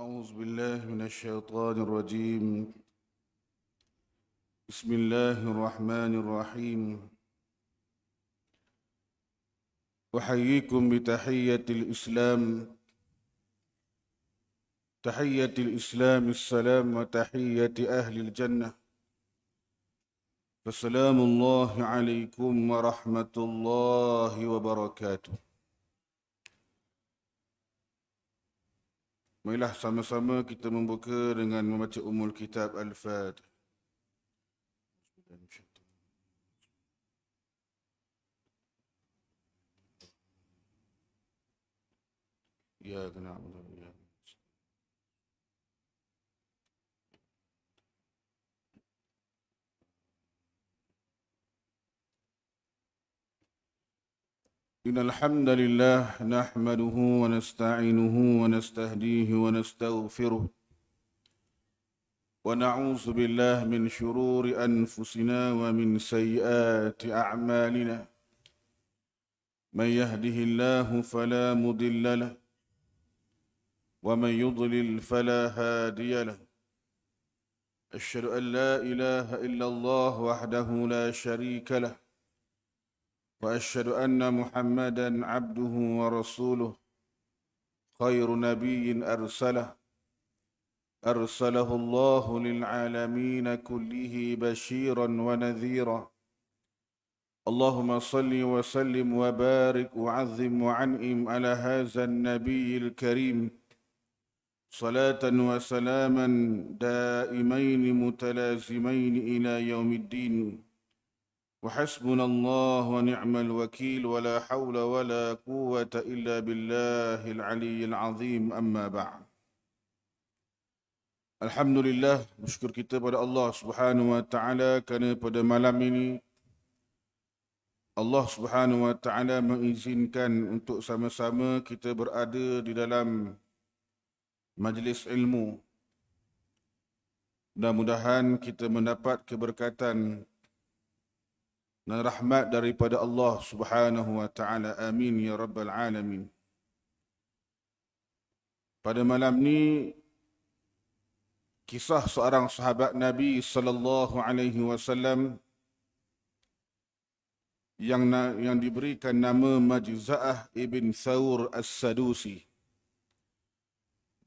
أعوذ بالله من الشيطان الرجيم بسم الله الرحمن الرحيم أحييكم بتحية الإسلام تحية الإسلام السلام وتحية أهل الجنة فسلام الله عليكم ورحمة الله وبركاته Marilah sama-sama kita membuka dengan membaca umul kitab Al-Fat. Ya, kena. Ya, إن الحمد لله نحمده ونستعينه ونستهديه ونستغفره ونعوذ بالله من شرور أنفسنا ومن سيئات أعمالنا من يهده الله فلا مضل له ومن يضلل فلا هادي له أشهد أن لا إله إلا الله وحده لا شريك له واشهد ان محمدا عبده ورسوله خير نبي ارسله ارسله الله للعالمين كله بشيرا ونذيرا اللهم صل وسلم وبارك وعظم وعنئم على هذا النبي الكريم صلاه وسلاما دائمين متلازمين الى يوم الدين وحسبنا الله ونعم الوكيل ولا حول ولا قوة إلا بالله العلي العظيم أما بعد الحمد لله نشكر كتاب الله سبحانه وتعالى كان قد ملمني Allah Subhanahu wa taala mengizinkan untuk sama-sama kita berada di dalam majlis ilmu. Mudah-mudahan kita mendapat keberkatan dan rahmat daripada Allah Subhanahu wa taala. Amin ya rabbal alamin. Pada malam ni kisah seorang sahabat Nabi sallallahu alaihi wasallam yang yang diberikan nama Majza'ah ibn Thawr As-Sadusi.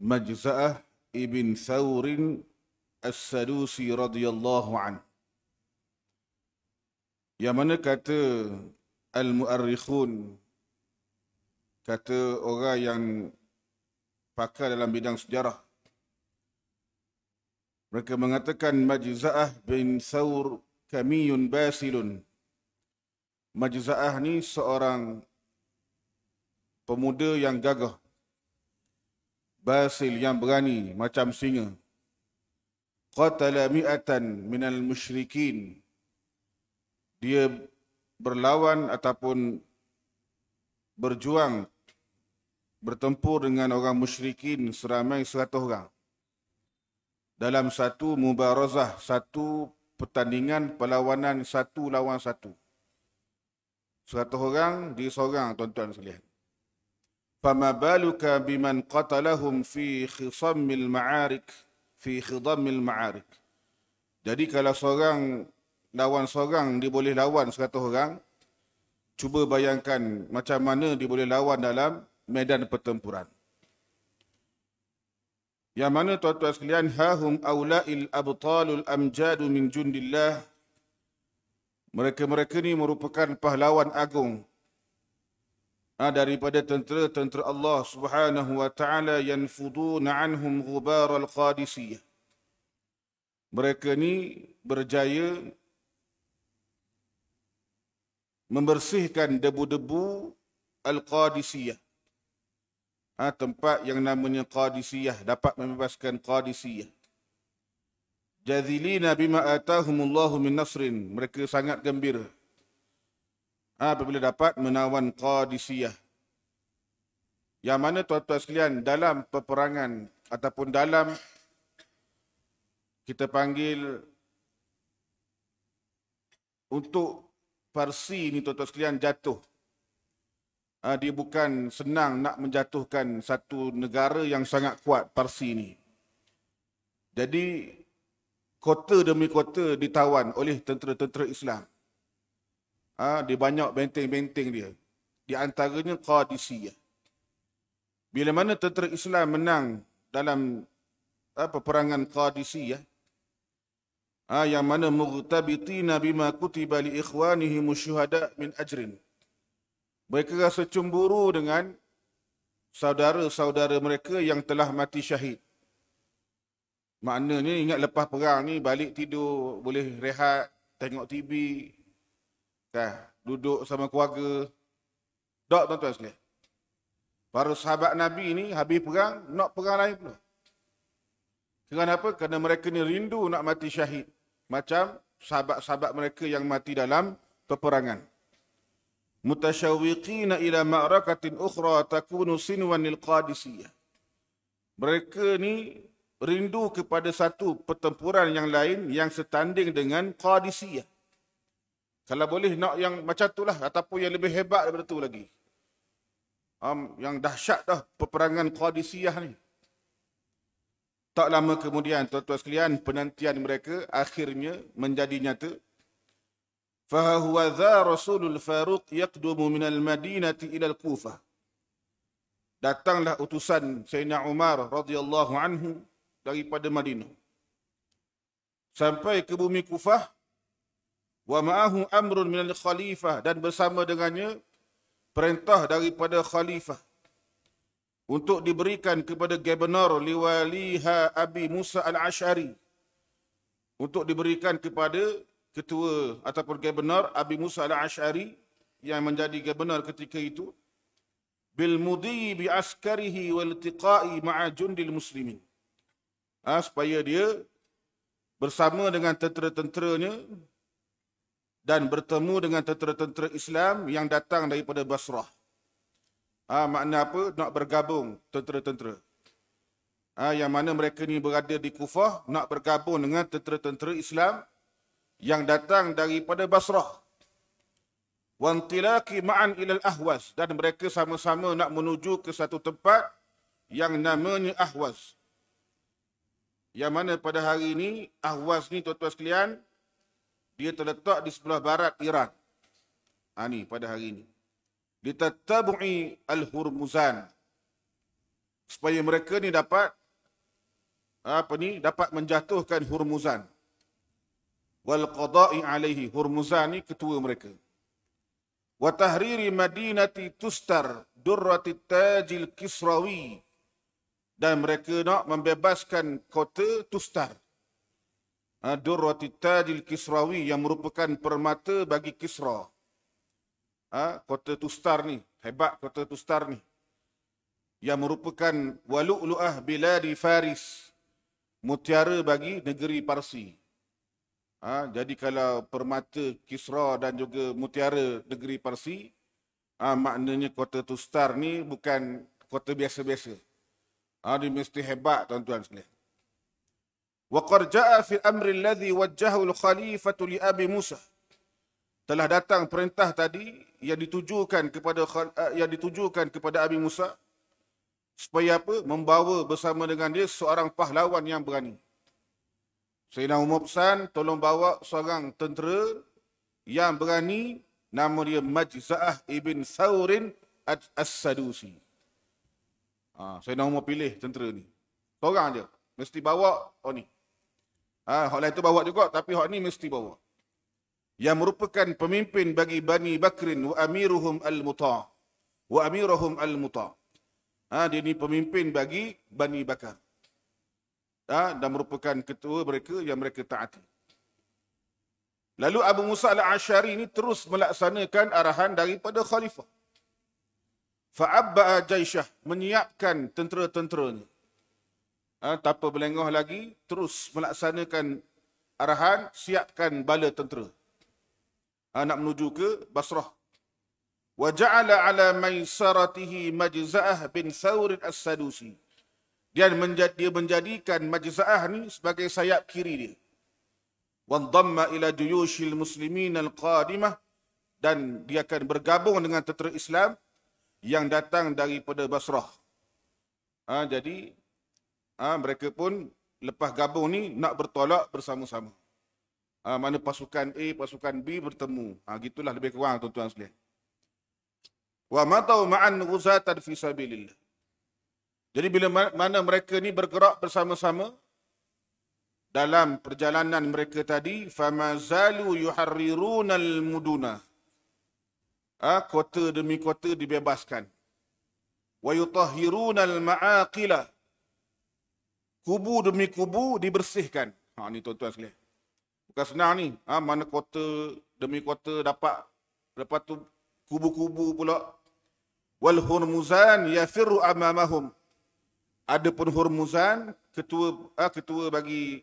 Majza'ah ibn Thawr As-Sadusi radhiyallahu anhu yang mana kata al-mu'arrikhun kata orang yang pakar dalam bidang sejarah mereka mengatakan majza'ah bin saur kamiyun basilun majza'ah ni seorang pemuda yang gagah basil yang berani macam singa qatala mi'atan minal musyrikin dia berlawan ataupun berjuang bertempur dengan orang musyrikin seramai 100 orang dalam satu mubarazah satu pertandingan perlawanan satu lawan satu 100 orang di seorang tuan-tuan sekalian fama baluka biman qatalahum fi khisamil ma'arik fi khidamil ma'arik jadi kalau seorang lawan seorang dia boleh lawan 100 orang cuba bayangkan macam mana dia boleh lawan dalam medan pertempuran yang mana tuan-tuan sekalian hahum aula'il abtalul amjad min jundillah mereka-mereka ni merupakan pahlawan agung ha, daripada tentera-tentera Allah Subhanahu wa taala yanfuduna anhum ghubar al-qadisiyah mereka ni berjaya membersihkan debu-debu Al-Qadisiyah. Ha, tempat yang namanya Qadisiyah, dapat membebaskan Qadisiyah. Jazilina bima atahumullahu min nasrin. Mereka sangat gembira. Ha, apabila dapat menawan Qadisiyah. Yang mana tuan-tuan sekalian dalam peperangan ataupun dalam kita panggil untuk Parsi ni tuan-tuan sekalian jatuh. Ah, dia bukan senang nak menjatuhkan satu negara yang sangat kuat Parsi ni. Jadi kota demi kota ditawan oleh tentera-tentera Islam. Ah ha, dia banyak benteng-benteng dia. Di antaranya Qadisiyah. Bila mana tentera Islam menang dalam uh, peperangan Qadisiyah, Ayam ah, mana mughtabitina bima kutiba li ikhwanihi musyuhada min ajrin. Mereka rasa cemburu dengan saudara-saudara mereka yang telah mati syahid. Maknanya ingat lepas perang ni balik tidur, boleh rehat, tengok TV, dah duduk sama keluarga. Tak tuan-tuan sekalian. Para sahabat Nabi ni habis perang, nak perang lain pula. Kerana apa? Kerana mereka ni rindu nak mati syahid. Macam sahabat-sahabat mereka yang mati dalam peperangan. Mutashawiqina ila ma'rakatin ukhra takunu sinwan lil qadisiyah. Mereka ni rindu kepada satu pertempuran yang lain yang setanding dengan Qadisiyah. Kalau boleh nak yang macam tu lah ataupun yang lebih hebat daripada tu lagi. Um, yang dahsyat dah peperangan Qadisiyah ni. Tak lama kemudian, tuan-tuan sekalian, penantian mereka akhirnya menjadi nyata. Fahuwa Rasulul Faruq yaqdumu minal madinati ilal kufah. Datanglah utusan Sayyidina Umar radhiyallahu anhu daripada Madinah. Sampai ke bumi Kufah. Wa ma'ahu amrun minal khalifah. Dan bersama dengannya, perintah daripada khalifah untuk diberikan kepada gubernur liwaliha Abi Musa al-Ash'ari untuk diberikan kepada ketua ataupun gubernur Abi Musa al-Ash'ari yang menjadi gubernur ketika itu bil mudi bi askarihi wal tiqai ma'a jundil muslimin ha, supaya dia bersama dengan tentera-tenteranya dan bertemu dengan tentera-tentera Islam yang datang daripada Basrah Ha, makna apa? Nak bergabung tentera-tentera. Ha, yang mana mereka ni berada di Kufah, nak bergabung dengan tentera-tentera Islam yang datang daripada Basrah. Wantilaki ma'an ilal ahwas. Dan mereka sama-sama nak menuju ke satu tempat yang namanya ahwas. Yang mana pada hari ini, Ahwaz ni tuan-tuan sekalian, dia terletak di sebelah barat Iran. Ha, ni pada hari ini litatabu'i al-hurmuzan supaya mereka ni dapat apa ni dapat menjatuhkan hurmuzan wal qada'i alaihi hurmuzan ni ketua mereka wa tahriri madinati tustar durrati tajil kisrawi dan mereka nak membebaskan kota tustar ha, durrati tajil kisrawi yang merupakan permata bagi kisrawi ha, kota Tustar ni, hebat kota Tustar ni. Yang merupakan walu'lu'ah di Faris. Mutiara bagi negeri Parsi. Ha, jadi kalau permata Kisra dan juga mutiara negeri Parsi, ha, maknanya kota Tustar ni bukan kota biasa-biasa. Ha, dia mesti hebat tuan-tuan sekalian. Wa qad ja'a fi amri alladhi wajjahu khalifatu li Abi Musa telah datang perintah tadi yang ditujukan kepada eh, yang ditujukan kepada Abi Musa supaya apa membawa bersama dengan dia seorang pahlawan yang berani. Sayyidina Umar pesan tolong bawa seorang tentera yang berani nama dia Majza'ah ibn Saurin As-Sadusi. Ha, Sayyidina Umar pilih tentera ni. Seorang je. Mesti bawa oh ni. Ha, hak lain tu bawa juga tapi hak ni mesti bawa yang merupakan pemimpin bagi Bani Bakrin wa amiruhum al-muta wa amiruhum al-muta ha dia ni pemimpin bagi Bani Bakar ha dan merupakan ketua mereka yang mereka taati lalu Abu Musa al-Ashari ni terus melaksanakan arahan daripada khalifah fa'abba'a jaishah menyiapkan tentera-tenteranya ha tanpa berlengoh lagi terus melaksanakan arahan siapkan bala tentera Ah, nak menuju ke Basrah. Wa ja'ala ala maisaratihi majza'ah bin Thawr as-Sadusi. Dia menjadi dia menjadikan majza'ah ni sebagai sayap kiri dia. Wa dhamma ila juyushil muslimin al-qadimah dan dia akan bergabung dengan tentera Islam yang datang daripada Basrah. Ha, jadi ha, mereka pun lepas gabung ni nak bertolak bersama-sama uh, mana pasukan A pasukan B bertemu ha, gitulah lebih kurang tuan-tuan sekalian wa mataw ma'an ghuzatan fi sabilillah jadi bila mana mereka ni bergerak bersama-sama dalam perjalanan mereka tadi famazalu yuharrirunal muduna ha, kota demi kota dibebaskan wa yutahhirunal ma'aqila kubu demi kubu dibersihkan ha ni tuan-tuan sekalian Bukan senang ni. Ha, mana kota demi kota dapat. Lepas tu kubu-kubu pula. Wal hurmuzan yafiru amamahum. Ada pun hurmuzan, ketua ha, ketua bagi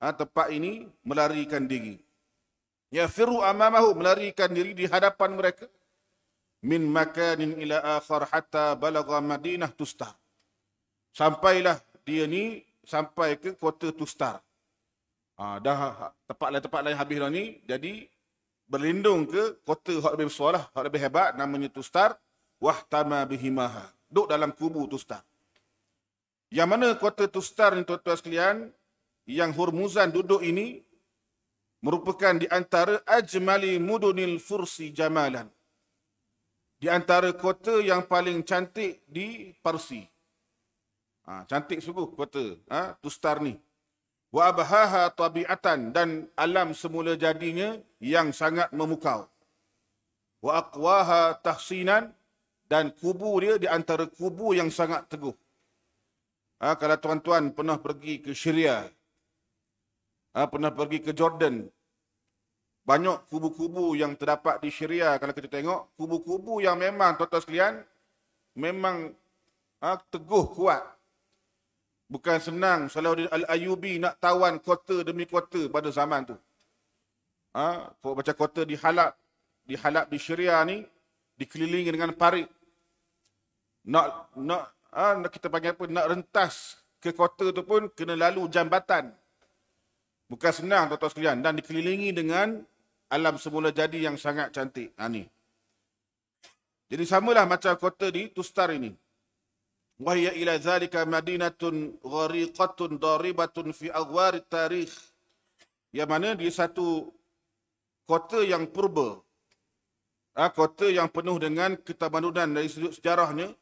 ha, tempat ini melarikan diri. Yafiru amamahum, melarikan diri di hadapan mereka. Min makanin ila akhar hatta balagha madinah tustar. Sampailah dia ni sampai ke kota tustar. Ah ha, dah ha, ha, tempat lain-tempat lain habis dah ni. Jadi berlindung ke kota yang lebih besar lah, hak lebih hebat namanya Tustar Wahtama Bihimaha. Duduk dalam kubu Tustar. Yang mana kota Tustar ni tuan-tuan sekalian yang Hormuzan duduk ini merupakan di antara ajmali mudunil fursi jamalan. Di antara kota yang paling cantik di Parsi. Ha, cantik sungguh kota ha, Tustar ni wa abhaha tabiatan dan alam semula jadinya yang sangat memukau wa aqwaha tahsinan dan kubu dia di antara kubu yang sangat teguh ha, kalau tuan-tuan pernah pergi ke Syria ha, pernah pergi ke Jordan banyak kubu-kubu yang terdapat di Syria kalau kita tengok kubu-kubu yang memang tuan-tuan sekalian memang ha, teguh kuat Bukan senang Salahuddin Al-Ayubi nak tawan kota demi kota pada zaman tu. Ha? baca kota di Halab, di Halab di Syria ni, dikelilingi dengan parit. Nak, nak, ha? kita panggil apa, nak rentas ke kota tu pun kena lalu jambatan. Bukan senang tuan-tuan sekalian. Dan dikelilingi dengan alam semula jadi yang sangat cantik. Ha, ni. Jadi samalah macam kota di Tustar ini. وهي إلى ذلك مدينة غريقة ضاربة في أغوار التاريخ yang mana dia satu kota yang purba ha, kota yang penuh dengan ketamadunan dari sudut sejarahnya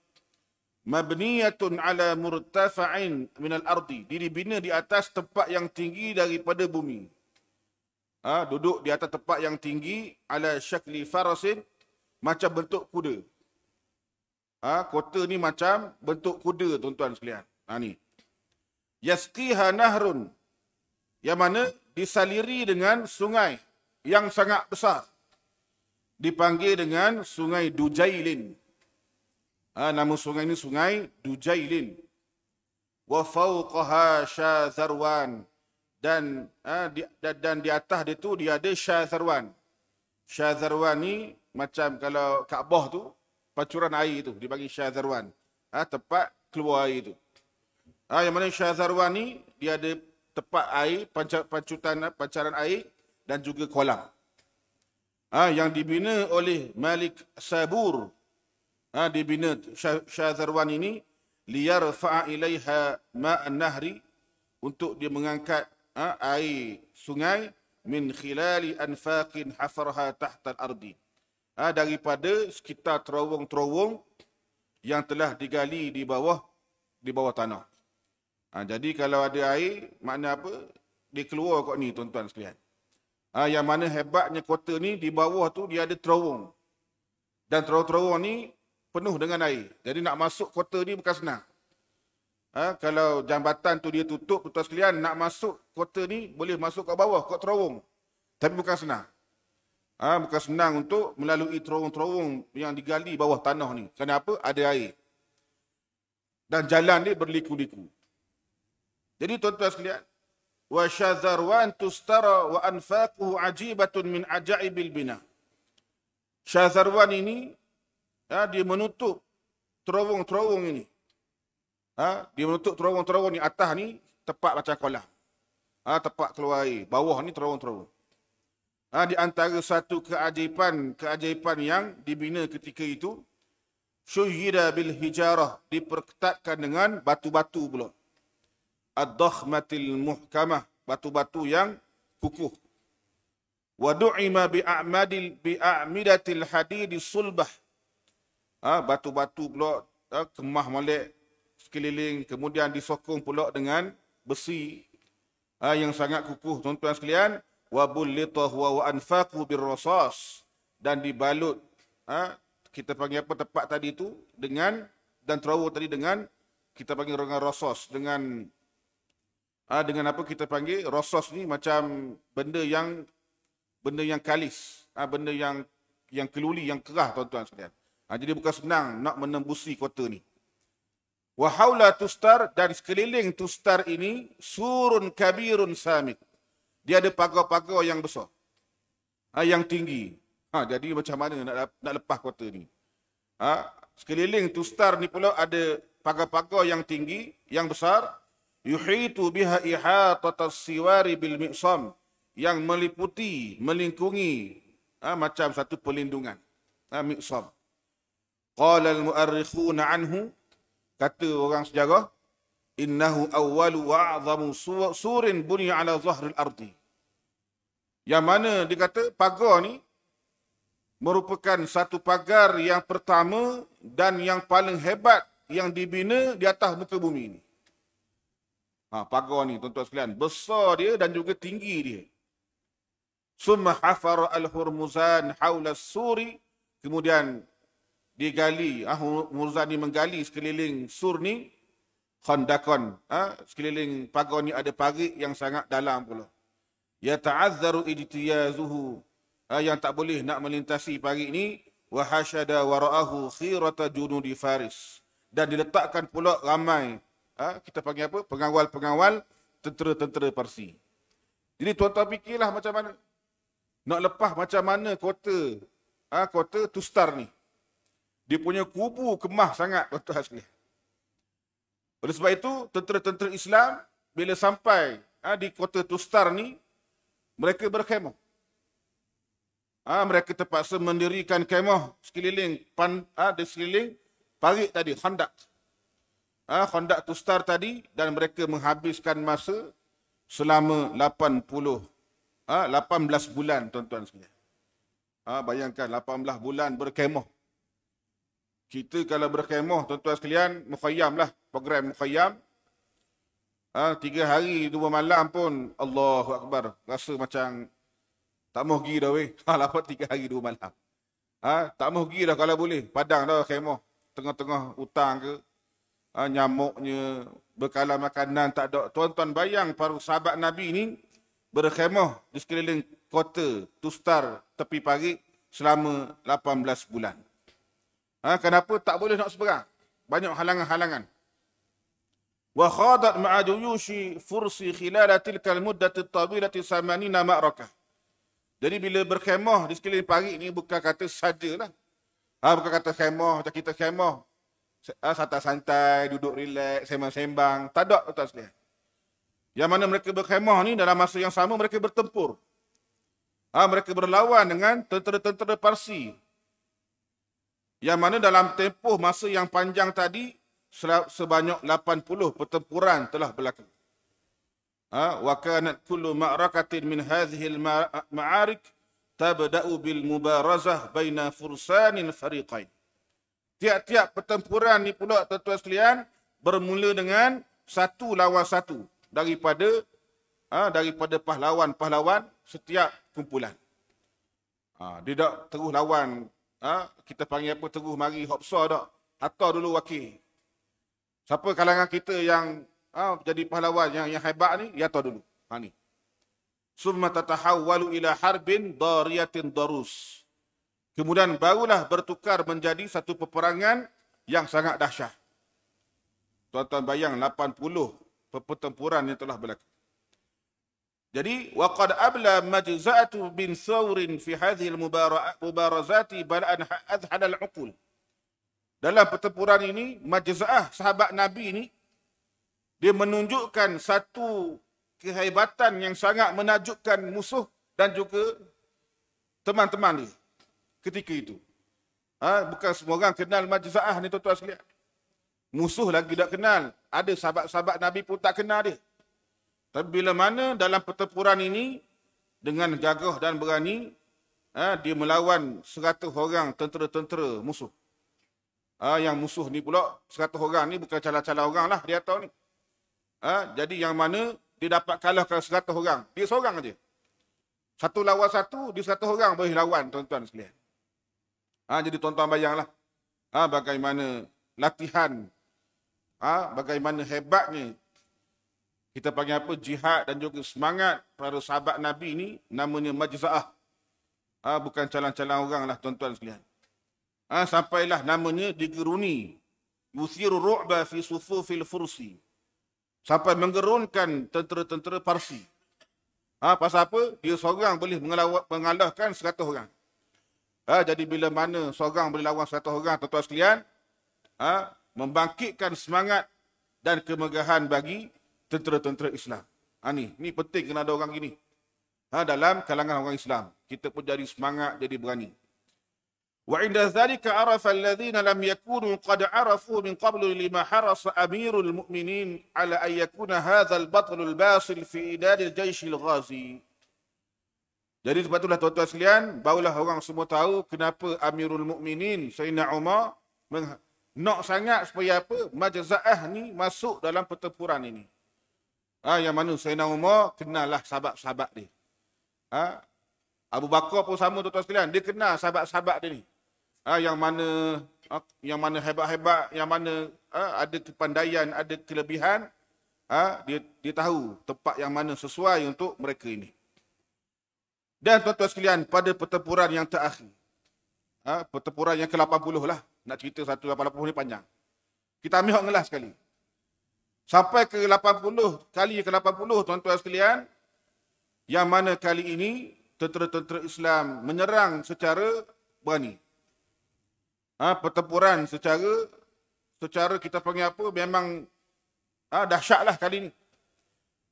mabniyatun ala murtafa'in min al-ardi dia dibina di atas tempat yang tinggi daripada bumi ha, duduk di atas tempat yang tinggi ala syakli farasin macam bentuk kuda Ha, kota ni macam bentuk kuda tuan-tuan sekalian. Ha ni. Yasqiha nahrun. Yang mana disaliri dengan sungai yang sangat besar. Dipanggil dengan sungai Dujailin. Ha, nama sungai ini sungai Dujailin. Wa fauqaha syazarwan. Dan, ha, di, dan, dan di atas dia tu dia ada syazarwan. Syazarwan ni macam kalau Kaabah tu pacuran air itu di dipanggil Syazarwan. Ha, tempat keluar air itu. Ha, yang mana Syazarwan ni dia ada tempat air, panca, pancutan, pancaran air dan juga kolam. Ha, yang dibina oleh Malik Sabur. Ha, dibina Syazarwan ini liar fa'a ilaiha ma'an nahri untuk dia mengangkat ha, air sungai min khilali anfaqin hafarha tahta al-ardi. Ah, daripada sekitar terowong-terowong yang telah digali di bawah di bawah tanah. Ha, jadi kalau ada air, makna apa? Dia keluar kot ni tuan-tuan sekalian. Ha, yang mana hebatnya kota ni, di bawah tu dia ada terowong. Dan terowong-terowong ni penuh dengan air. Jadi nak masuk kota ni bukan senang. Ha, kalau jambatan tu dia tutup, tuan-tuan sekalian nak masuk kota ni, boleh masuk kat bawah, kat terowong. Tapi bukan senang. Ha, bukan senang untuk melalui terowong-terowong yang digali bawah tanah ni. Kenapa? Ada air. Dan jalan ni berliku-liku. Jadi tuan-tuan sekalian, wa syazarwan tustara wa anfaquhu ajibatun min ajaibil bina. Syazarwan ini ya, dia menutup terowong-terowong ini. Ha, dia menutup terowong-terowong ini. atas ni tepat macam kolam. Ha, tepat keluar air. Bawah ni terowong-terowong ha, di antara satu keajaiban keajaiban yang dibina ketika itu syuhida bil hijarah diperketatkan dengan batu-batu pula ad-dakhmatil muhkamah batu-batu yang kukuh wa du'ima bi a'madil bi a'midatil hadid sulbah ha, batu-batu pula ha, kemah molek sekeliling kemudian disokong pula dengan besi ha, yang sangat kukuh tuan-tuan sekalian wabulitoh wawanfaku birrosos dan dibalut ha? kita panggil apa tempat tadi itu dengan dan terowong tadi dengan kita panggil dengan rosos dengan ha, dengan apa kita panggil rosos ni macam benda yang benda yang kalis ha, benda yang yang keluli yang kerah tuan-tuan sekalian ha, jadi bukan senang nak menembusi kota ni wa haula tustar dan sekeliling tustar ini surun kabirun samit dia ada pagar-pagar yang besar. Ha, yang tinggi. Ha, jadi macam mana nak, nak lepas kota ni? Ha, sekeliling tu star ni pula ada pagar-pagar yang tinggi, yang besar. Yuhitu biha iha tatasiwari bil mi'sam. Yang meliputi, melingkungi ha, macam satu perlindungan. Ha, mi'sam. Qalal al-mu'arrikhuna anhu. Kata orang sejarah innahu awal wa a'zamu surin bunya ala zahri al-ardi. Yang mana dia kata pagar ni merupakan satu pagar yang pertama dan yang paling hebat yang dibina di atas muka bumi ini. Ha, pagar ni tuan-tuan sekalian besar dia dan juga tinggi dia. Summa hafar al-hurmuzan hawla suri kemudian digali ah, Murzani menggali sekeliling sur ni khandakon. Ha? Sekeliling pagar ni ada parit yang sangat dalam pula. Ya ta'azzaru ijtiyazuhu. Ha? Yang tak boleh nak melintasi parit ni. Wa hasyada wa ra'ahu khirata junudi faris. Dan diletakkan pula ramai. Ha? Kita panggil apa? Pengawal-pengawal tentera-tentera Parsi. Jadi tuan-tuan fikirlah macam mana. Nak lepas macam mana kota ha? kota Tustar ni. Dia punya kubu kemah sangat tuan-tuan oleh sebab itu, tentera-tentera Islam bila sampai ha, di kota Tustar ni, mereka berkhemah. Ha, mereka terpaksa mendirikan kemah sekeliling pan, ha, di sekeliling parit tadi, khandak. Ha, khandak Tustar tadi dan mereka menghabiskan masa selama 80 ha, 18 bulan tuan-tuan sekalian. Ha, bayangkan 18 bulan berkemah. Kita kalau berkemah tuan-tuan sekalian, mukhayam lah program Mukhayyam. Ha, tiga hari, dua malam pun Allahu Akbar. Rasa macam tak mahu pergi dah weh. Ha, lapat tiga hari, dua malam. Ha, tak mahu pergi dah kalau boleh. Padang dah khemah. Tengah-tengah hutang ke. Ha, nyamuknya, bekalan makanan tak ada. Tuan-tuan bayang para sahabat Nabi ni berkhemah di sekeliling kota Tustar tepi pagi selama 18 bulan. Ha, kenapa tak boleh nak seberang? Banyak halangan-halangan. وخاضت مع جيوش فرس خلال تلك المدة الطويلة ثمانين معركة. Jadi bila berkhemah di sekeliling pagi ini bukan kata saja lah. Ha, bukan kata khemah macam kita khemah. Ha, santai-santai, duduk relax, sembang-sembang. Tak ada tu tak sekalian. Yang mana mereka berkhemah ni dalam masa yang sama mereka bertempur. Ha, mereka berlawan dengan tentera-tentera Parsi. Yang mana dalam tempoh masa yang panjang tadi, sebanyak 80 pertempuran telah berlaku. Ha? Wa kanat kullu ma'rakatin min hadhihi al-ma'arik tabda'u bil mubarazah baina fursanin fariqain. Tiap-tiap pertempuran ni pula tuan-tuan sekalian bermula dengan satu lawan satu daripada ha, daripada pahlawan-pahlawan setiap kumpulan. Ha, dia tak terus lawan ha, kita panggil apa terus mari hopsa tak. Hatta dulu wakil. Siapa kalangan kita yang ah, jadi pahlawan yang yang hebat ni, ya tahu dulu. Ha ni. Summa tatahawwalu ila harbin dariyatin darus. Kemudian barulah bertukar menjadi satu peperangan yang sangat dahsyat. Tuan-tuan bayang 80 pertempuran yang telah berlaku. Jadi waqad abla majza'atu bin thawrin fi hadhihi al-mubarazati bal an adhhal al-uqul dalam pertempuran ini majza'ah sahabat nabi ini dia menunjukkan satu kehebatan yang sangat menajubkan musuh dan juga teman-teman dia ketika itu ha, bukan semua orang kenal majza'ah ni tuan-tuan sekalian musuh lagi tak kenal ada sahabat-sahabat nabi pun tak kenal dia tapi bila mana dalam pertempuran ini dengan gagah dan berani ha, dia melawan 100 orang tentera-tentera musuh Ah, yang musuh ni pula, 100 orang ni bukan calon-calon orang lah dia tahu ni. Ah, jadi yang mana dia dapat kalahkan 100 orang. Dia seorang aja. Satu lawan satu, dia 100 orang boleh lawan tuan-tuan sekalian. Ah, jadi tuan-tuan bayanglah. Ah, bagaimana latihan. Ah, bagaimana hebatnya. Kita panggil apa? Jihad dan juga semangat para sahabat Nabi ni namanya majza'ah. Ah, bukan calon-calon orang lah tuan-tuan sekalian. Ha, sampailah namanya digeruni. Yusir ru'ba fi fil fursi. Sampai menggerunkan tentera-tentera Parsi. Ha, pasal apa? Dia seorang boleh mengalahkan 100 orang. Ha, jadi bila mana seorang boleh lawan 100 orang, tuan-tuan sekalian, ha, membangkitkan semangat dan kemegahan bagi tentera-tentera Islam. Ha, ni, ni penting kena ada orang gini. Ha, dalam kalangan orang Islam. Kita pun jadi semangat, jadi berani. وعند ذلك عرف الذين لم يكونوا قد عرفوا من قبل لما حرص أمير المؤمنين على أن يكون هذا البطل الباصل في إداد الجيش الغازي Jadi sepatutlah tuan-tuan sekalian, barulah orang semua tahu kenapa Amirul Mukminin Sayyidina Umar meng- nak sangat supaya apa? Majza'ah ni masuk dalam pertempuran ini. Ha, yang mana Sayyidina Umar kenallah sahabat-sahabat dia. Ha? Abu Bakar pun sama tuan-tuan sekalian. Dia kenal sahabat-sahabat dia ni ah, yang mana ah, yang mana hebat-hebat, yang mana ah, ada kepandaian, ada kelebihan, ah, dia dia tahu tempat yang mana sesuai untuk mereka ini. Dan tuan-tuan sekalian, pada pertempuran yang terakhir, ah, pertempuran yang ke-80 lah, nak cerita satu 180 ni panjang. Kita ambil hok sekali. Sampai ke 80, kali ke 80 tuan-tuan sekalian, yang mana kali ini tentera-tentera Islam menyerang secara berani ha, pertempuran secara secara kita panggil apa memang ha, dahsyatlah kali ini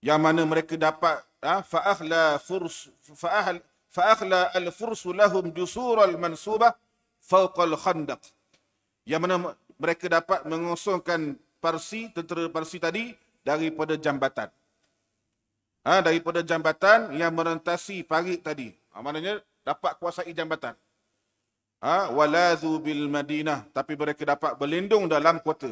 yang mana mereka dapat ha, fa'akhla furs fa'ahl fa'akhla al-furs lahum jusur al-mansubah fawqa al-khandaq yang mana mereka dapat mengosongkan Parsi tentera Parsi tadi daripada jambatan ha, daripada jambatan yang merentasi parit tadi ha, maknanya dapat kuasai jambatan ha, walazu bil Madinah tapi mereka dapat berlindung dalam kota.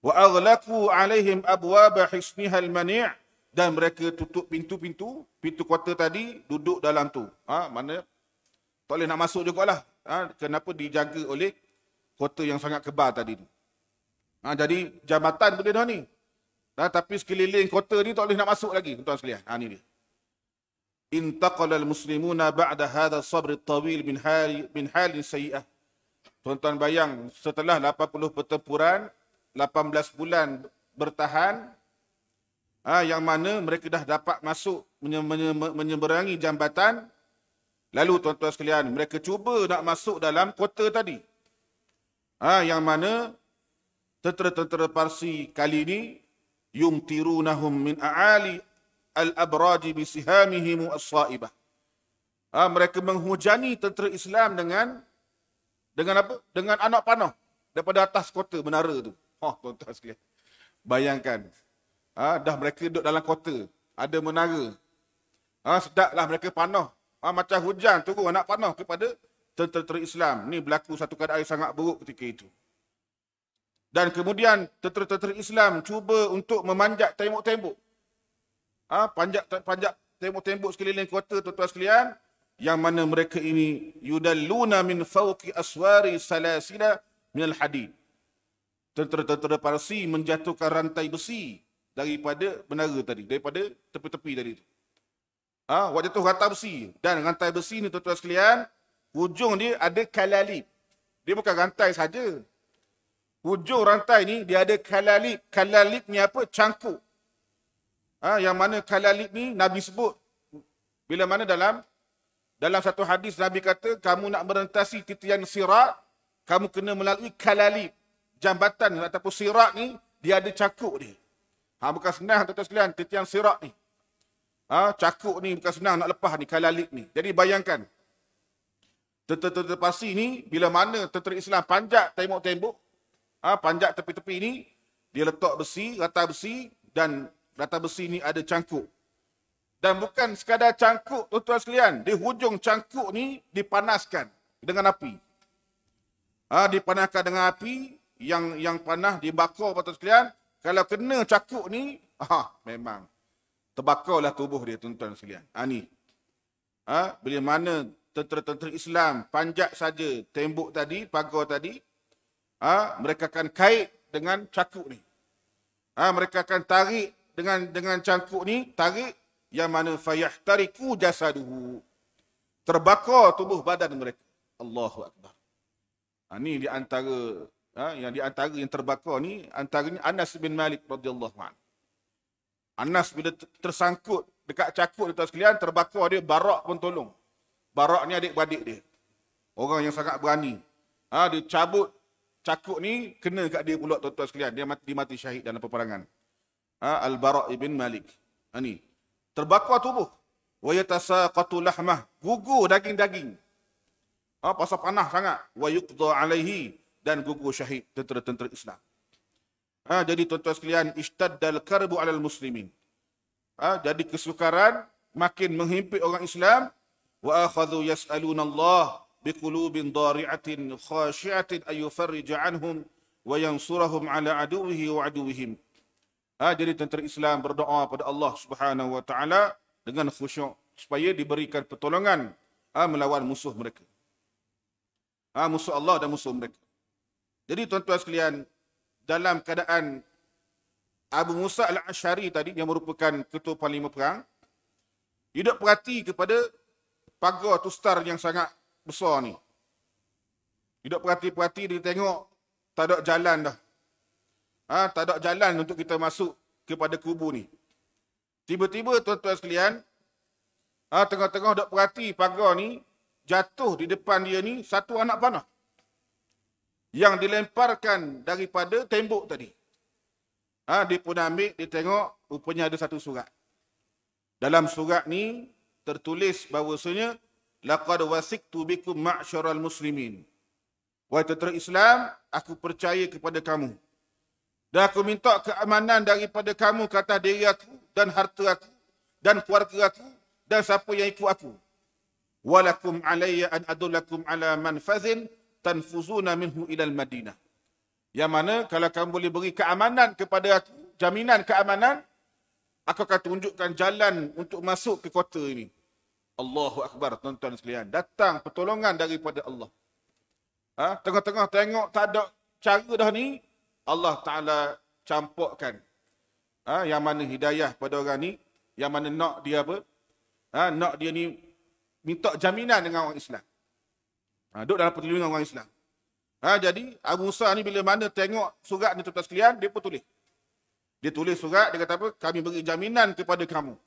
Wa aghlaqu alaihim abwaab hisniha al mani' dan mereka tutup pintu-pintu pintu kota tadi duduk dalam tu. Ha, mana tak boleh nak masuk jugalah. Ha, kenapa dijaga oleh kota yang sangat kebal tadi tu. Ha, jadi jabatan boleh dah ni. Ha, tapi sekeliling kota ni tak boleh nak masuk lagi tuan sekalian. Ha, ni dia intaqal al-muslimuna ba'da hadha sabr at-tawil min hal min hal sayyi'ah. Tuan-tuan bayang setelah 80 pertempuran 18 bulan bertahan ah yang mana mereka dah dapat masuk menyeberangi jambatan lalu tuan-tuan sekalian mereka cuba nak masuk dalam kota tadi. Ah yang mana tentera-tentera Parsi kali ini yumtirunahum min aali al-abraj bi sihamihim as-saibah. Ha, mereka menghujani tentera Islam dengan dengan apa? Dengan anak panah daripada atas kota menara tu. Ha tuan-tuan sekalian. Bayangkan. Ha, dah mereka duduk dalam kota, ada menara. Ha sedaklah mereka panah. Ha, macam hujan turun anak panah kepada tentera-tentera Islam. Ni berlaku satu keadaan yang sangat buruk ketika itu. Dan kemudian tentera-tentera Islam cuba untuk memanjat tembok-tembok ah ha, panjat panjat tembok-tembok sekeliling kota tuan-tuan sekalian yang mana mereka ini yudalluna min fawqi aswari salasila min Alhadid hadid tentera-tentera Parsi menjatuhkan rantai besi daripada menara tadi daripada tepi-tepi tadi tu ah ha, waktu jatuh rantai besi dan rantai besi ni tuan-tuan sekalian hujung dia ada kalalib dia bukan rantai saja hujung rantai ni dia ada kalalib kalalib ni apa cangkuk Ha, yang mana kalalik ni Nabi sebut. Bila mana dalam dalam satu hadis Nabi kata, kamu nak merentasi titian sirat, kamu kena melalui kalalik. Jambatan ataupun sirat ni, dia ada cakuk ni Ha, bukan senang tuan-tuan sekalian, titian sirat ni. Ha, cakuk ni bukan senang nak lepas ni, kalalik ni. Jadi bayangkan, terpasi ni, bila mana tentera Islam panjat tembok-tembok, ha, panjat tepi-tepi ni, dia letak besi, rata besi, dan rata besi ni ada cangkuk. Dan bukan sekadar cangkuk tuan-tuan sekalian, di hujung cangkuk ni dipanaskan dengan api. Ha, dipanaskan dengan api yang yang panah dibakar patut sekalian. Kalau kena cakuk ni, ha, memang terbakar terbakarlah tubuh dia tuan-tuan sekalian. Ha, ni. Ha, bila mana tentera-tentera Islam panjat saja tembok tadi, pagar tadi, ha, mereka akan kait dengan cakuk ni. Ha, mereka akan tarik dengan dengan cangkuk ni tarik yang mana fayahtariku jasaduhu terbakar tubuh badan mereka Allahu akbar ha, ni di antara ha, yang di antara yang terbakar ni antaranya Anas bin Malik radhiyallahu anhu Anas bila tersangkut dekat cakut tuan sekalian terbakar dia Barak pun tolong Barak ni adik-beradik dia orang yang sangat berani ha, dia cabut cakut ni kena dekat dia pula tuan-tuan sekalian dia mati, dia mati syahid dalam peperangan ha, Al-Bara ibn Malik. Ha, ni. Terbakar tubuh. Wa yatasaqatu lahmah. Gugur daging-daging. Ha, pasal panah sangat. Wa yuqda alaihi. Dan gugur syahid tentera-tentera Islam. Ha, jadi tuan-tuan sekalian, ishtaddal karbu alal muslimin. Ha, jadi kesukaran makin menghimpit orang Islam. Wa akhadhu yas'aluna Allah biqulubin dariatin khashi'atin ayyufarrij 'anhum wa surahum 'ala aduhi wa aduhim. Ha, jadi tentera Islam berdoa kepada Allah Subhanahu Wa Taala dengan khusyuk supaya diberikan pertolongan ha, melawan musuh mereka. Ha, musuh Allah dan musuh mereka. Jadi tuan-tuan sekalian, dalam keadaan Abu Musa al-Ashari tadi yang merupakan ketua panglima perang, tidak perhati kepada pagar star yang sangat besar ni. Tidak perhati-perhati dia tengok tak ada jalan dah. Ha, tak ada jalan untuk kita masuk kepada kubur ni. Tiba-tiba tuan-tuan sekalian, ha, tengah-tengah dok perhati pagar ni, jatuh di depan dia ni satu anak panah. Yang dilemparkan daripada tembok tadi. Ha, dia pun ambil, dia tengok, rupanya ada satu surat. Dalam surat ni, tertulis bahawasanya, Laqad wasiktu bikum ma'asyaral muslimin. Wahai tetera Islam, aku percaya kepada kamu. Dan aku minta keamanan daripada kamu ke atas diri aku dan harta aku dan keluarga aku dan siapa yang ikut aku. Walakum alayya an adullakum ala manfazin tanfuzuna minhu ila al-Madinah. Ya mana kalau kamu boleh beri keamanan kepada aku, jaminan keamanan, aku akan tunjukkan jalan untuk masuk ke kota ini. Allahu Akbar tuan-tuan sekalian. Datang pertolongan daripada Allah. Ha? Tengah-tengah tengok tak ada cara dah ni, Allah Ta'ala campurkan. Ha, yang mana hidayah pada orang ni, yang mana nak dia apa? Ha, nak dia ni minta jaminan dengan orang Islam. Ha, duduk dalam perlindungan orang Islam. Ha, jadi Abu Musa ni bila mana tengok surat ni tuan-tuan sekalian, dia pun tulis. Dia tulis surat, dia kata apa? Kami beri jaminan kepada kamu.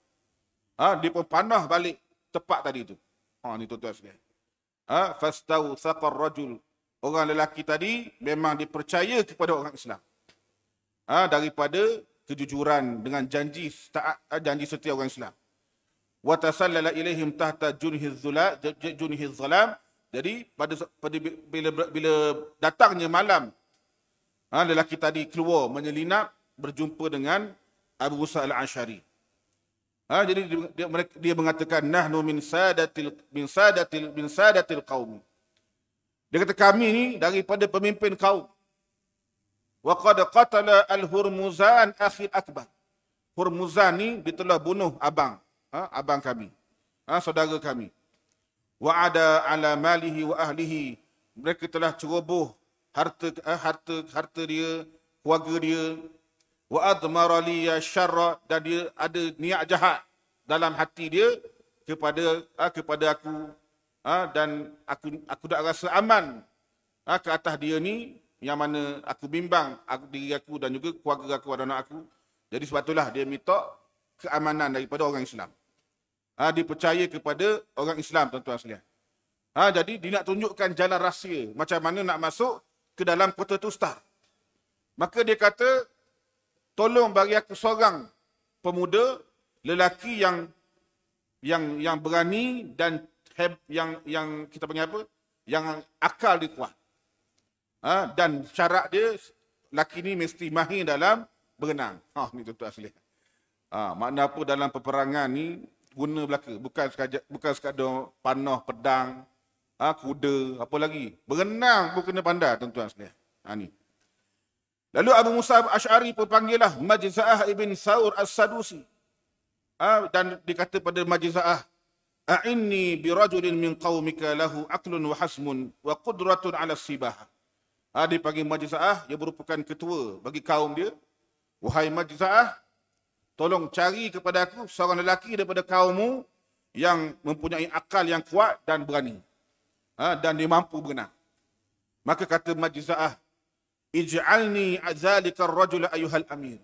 Ha, dia pun panah balik tepat tadi tu. Ha, ni tuan-tuan sekalian. Ha, fastau saqar rajul orang lelaki tadi memang dipercaya kepada orang Islam. Ha, daripada kejujuran dengan janji taat ha, janji setia orang Islam. Wa tasallala ilaihim tahta junhiz zulal junhiz Jadi pada, pada bila, bila datangnya malam ha, lelaki tadi keluar menyelinap berjumpa dengan Abu Sa'al Asy'ari. Ha, jadi dia, dia, dia mengatakan nahnu min sadatil min sadatil min sadatil qaum. Dia kata kami ni daripada pemimpin kaum. Wa qad qatala al-Hurmuzan akhir Akbar. Hurmuzan ni dia telah bunuh abang, ha, abang kami. Ha, saudara kami. Wa ada ala malihi wa ahlihi. Mereka telah ceroboh harta ha, harta harta dia, keluarga dia. Wa admara li ya syarra dan dia ada niat jahat dalam hati dia kepada ha, kepada aku Ha, dan aku aku dah rasa aman ha, ke atas dia ni yang mana aku bimbang aku, diri aku dan juga keluarga aku dan anak aku. Jadi sebab itulah dia minta keamanan daripada orang Islam. Ha, dipercaya kepada orang Islam tuan-tuan sekalian. Ha, jadi dia nak tunjukkan jalan rahsia macam mana nak masuk ke dalam kota Tustar. Maka dia kata, tolong bagi aku seorang pemuda, lelaki yang yang yang berani dan yang yang kita panggil apa? Yang akal dia kuat. Ha? Dan syarat dia, laki ni mesti mahir dalam berenang. Ha, ni tentu asli. Ha, makna apa dalam peperangan ni, guna belaka. Bukan sekadar, bukan sekadar panah, pedang, ha, kuda, apa lagi. Berenang pun kena pandai, tentu asli. Ha, ni. Lalu Abu Musa Ash'ari pun panggillah Majza'ah ibn Saur As-Sadusi. Ha, dan dikata pada Majza'ah, a'inni bi rajulin min qaumika lahu aqlun wa hasmun wa qudratun 'ala sibah ha dia panggil majlisah dia merupakan ketua bagi kaum dia wahai majlisah tolong cari kepada aku seorang lelaki daripada kaummu yang mempunyai akal yang kuat dan berani ha, dan dia mampu berenang maka kata majlisah ij'alni azalika rajul ayuhal amir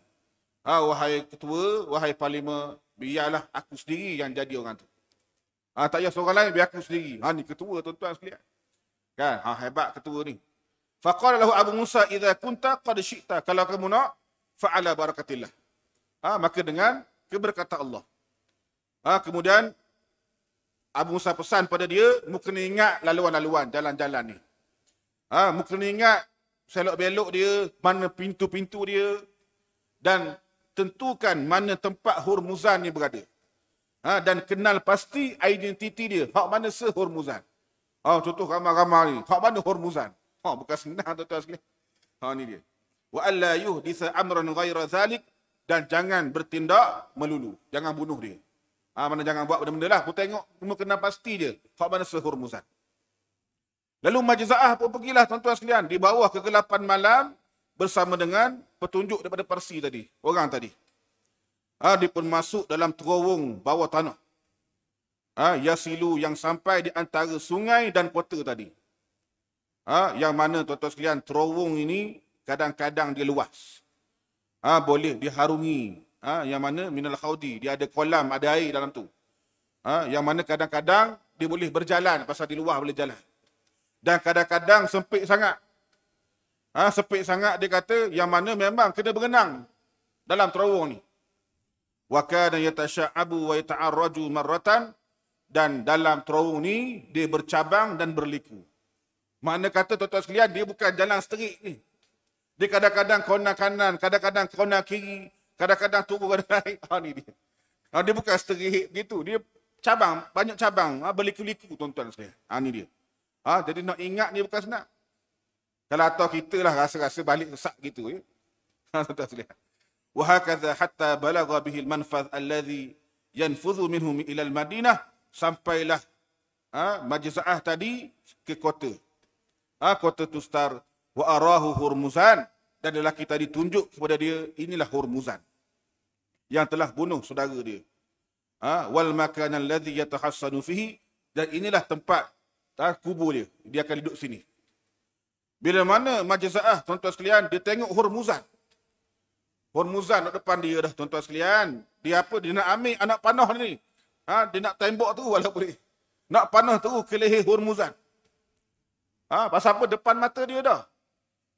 ha wahai ketua wahai parlimen biarlah aku sendiri yang jadi orang tu Ha, tak payah seorang lain, biar aku sendiri. Ha, ni ketua tuan-tuan sekalian. Kan? Ha, hebat ketua ni. Faqala lahu Abu Musa, idha kunta qad syi'ta. Kalau kamu nak, fa'ala barakatillah. Ha, maka dengan keberkatan Allah. Ha, kemudian, Abu Musa pesan pada dia, mungkin ingat laluan-laluan, jalan-jalan ni. Ha, mungkin ingat selok-belok dia, mana pintu-pintu dia. Dan tentukan mana tempat hurmuzan ni berada ha, dan kenal pasti identiti dia. Hak mana sehormuzan? Ha, contoh ramai-ramai ni. Hak mana hormuzan? Ha, bukan senang tuan-tuan sekalian. Ha, ni dia. Wa alla yuhdisa amran ghaira zalik dan jangan bertindak melulu. Jangan bunuh dia. Ha, mana jangan buat benda-benda lah. Kau tengok, cuma kenal pasti dia. Hak mana sehormuzan? Lalu majza'ah pun pergilah tuan-tuan sekalian. Di bawah kegelapan malam bersama dengan petunjuk daripada Parsi tadi. Orang tadi ha, dia pun masuk dalam terowong bawah tanah. Ha, Yasilu yang sampai di antara sungai dan kota tadi. Ha, yang mana tuan-tuan sekalian terowong ini kadang-kadang dia luas. Ha, boleh diharungi. Ha, yang mana Minal Khawdi, dia ada kolam, ada air dalam tu. Ha, yang mana kadang-kadang dia boleh berjalan pasal di luar boleh jalan. Dan kadang-kadang sempit sangat. Ha, sempit sangat dia kata yang mana memang kena berenang dalam terowong ni wa kana yatasha'abu wa yata'arraju marratan dan dalam terowong ni dia bercabang dan berliku. Mana kata tuan-tuan sekalian dia bukan jalan straight ni. Dia kadang-kadang kona kanan, kadang-kadang kona kiri, kadang-kadang turun kadang naik. Ha ni dia. Ha, dia bukan straight gitu. Dia cabang, banyak cabang, ha, berliku-liku tuan-tuan sekalian. Ha ni dia. Ha jadi nak ingat ni bukan senang. Kalau atas kita lah rasa-rasa balik sesak gitu ya. Ha tuan-tuan sekalian. وهكذا حتى بلغ به المنفذ الذي ينفذ منه إلى المدينة sampailah ha, majza'ah tadi ke kota. Ha, kota Tustar. Wa arahu hurmuzan. Dan lelaki tadi tunjuk kepada dia, inilah hurmuzan. Yang telah bunuh saudara dia. Ha, wal makan ladhi yatahassanu fihi. Dan inilah tempat ha, kubur dia. Dia akan duduk sini. Bila mana majza'ah, tuan-tuan sekalian, dia tengok hurmuzan. Hormuzan di depan dia dah tuan-tuan sekalian. Dia apa? Dia nak ambil anak panah ni. Ha? Dia nak tembok tu walaupun dia. Nak panah tu ke leher Hormuzan. Ha? Pasal apa? Depan mata dia dah.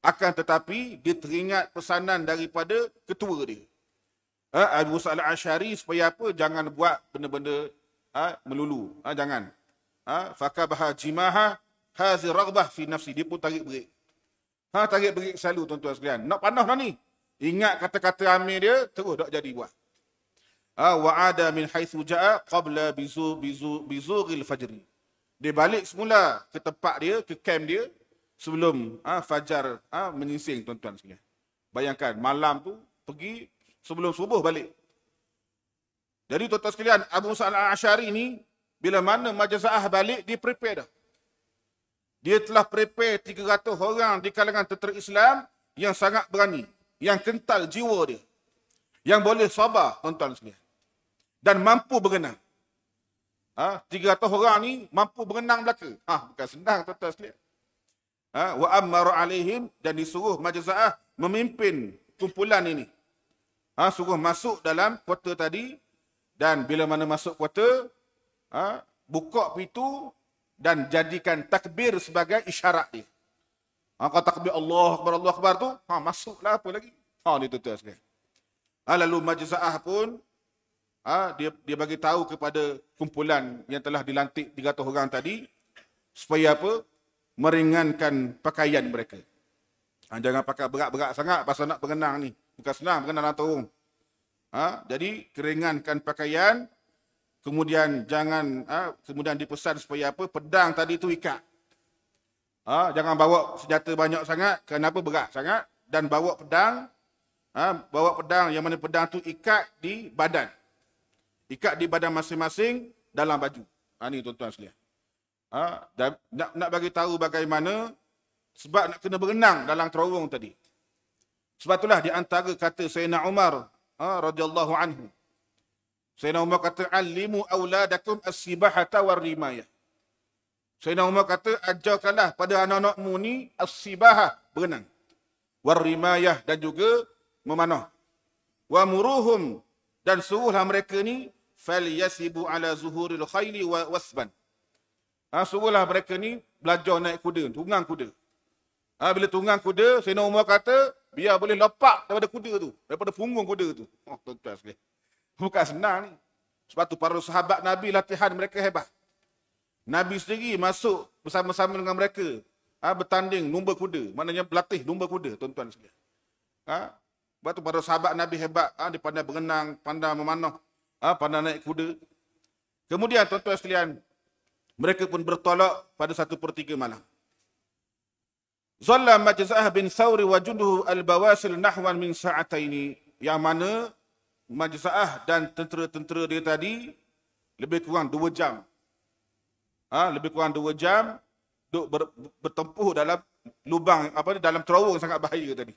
Akan tetapi dia teringat pesanan daripada ketua dia. Ha? Abu Sa'ala Ashari supaya apa? Jangan buat benda-benda ha? melulu. Ha? Jangan. Ha? Fakabaha jimaha hazir ragbah fi nafsi. Dia pun tarik berik. Ha? Tarik berik selalu tuan-tuan sekalian. Nak panah dah ni. Ingat kata-kata Amir dia, terus tak jadi buat. Ha, Wa'ada min haithu ja'a qabla bizu bizu bizu ghil fajri. Dia balik semula ke tempat dia, ke camp dia, sebelum ah, fajar ah, ha, menyising tuan-tuan Bayangkan malam tu pergi sebelum subuh balik. Jadi tuan-tuan sekalian, Abu Musa al-Ash'ari ni, bila mana majazah balik, dia prepare dah. Dia telah prepare 300 orang di kalangan tentera Islam yang sangat berani yang kental jiwa dia. Yang boleh sabar tuan-tuan sekalian. Dan mampu berenang. Ha, 300 orang ni mampu berenang belaka. Ha, bukan senang tuan-tuan sekalian. Ha, wa amara alaihim dan disuruh majazaah memimpin kumpulan ini. Ha, suruh masuk dalam kuota tadi dan bila mana masuk kuota, ha, buka pintu dan jadikan takbir sebagai isyarat dia. Angkat ah, kau takbir Allah Akbar, Allah Akbar tu, ha, masuklah apa lagi. Ha, dia tutup sekali. Ha, ah, lalu majlisah pun, ha, dia, dia bagi tahu kepada kumpulan yang telah dilantik 300 orang tadi, supaya apa? Meringankan pakaian mereka. Ha, jangan pakai berat-berat sangat pasal nak berenang ni. Bukan senang, berenang dalam terung. Ha, jadi, keringankan pakaian, kemudian jangan, ha, kemudian dipesan supaya apa? Pedang tadi tu ikat. Ha, jangan bawa senjata banyak sangat. Kenapa berat sangat? Dan bawa pedang. Ha, bawa pedang yang mana pedang tu ikat di badan. Ikat di badan masing-masing dalam baju. Ha, ini tuan-tuan sekalian. Ha, dan nak, nak bagi tahu bagaimana sebab nak kena berenang dalam terowong tadi. Sebab itulah di antara kata Sayyidina Umar ha, radhiyallahu anhu. Sayyidina Umar kata, Alimu awladakum as-sibahata war-rimayah. Sayyidina Umar kata, ajarkanlah pada anak-anakmu ni as-sibahah, berenang. Warrimayah dan juga memanah. Wa muruhum dan suruhlah mereka ni fal yasibu ala zuhuril khayli wa wasban. Ha, suruhlah mereka ni belajar naik kuda, tunggang kuda. Ha, bila tunggang kuda, Sayyidina Umar kata, biar boleh lepak daripada kuda tu, daripada punggung kuda tu. Oh, tuan-tuan sekali. Bukan senang ni. Sebab tu para sahabat Nabi latihan mereka hebat. Nabi sendiri masuk bersama-sama dengan mereka ha, bertanding lumba kuda. Maknanya berlatih lumba kuda tuan-tuan sekalian. Ha? Sebab tu para sahabat Nabi hebat. Ha, dia pandai berenang, pandai memanah, ha, pandai naik kuda. Kemudian tuan-tuan sekalian, mereka pun bertolak pada satu per tiga malam. Zalla Majza'ah bin Sauri wa junduhu al-bawasil nahwan min sa'ataini. Yang mana Majza'ah dan tentera-tentera dia tadi lebih kurang dua jam ha, lebih kurang dua jam duk ber, bertempuh dalam lubang apa ni dalam terowong sangat bahaya tadi.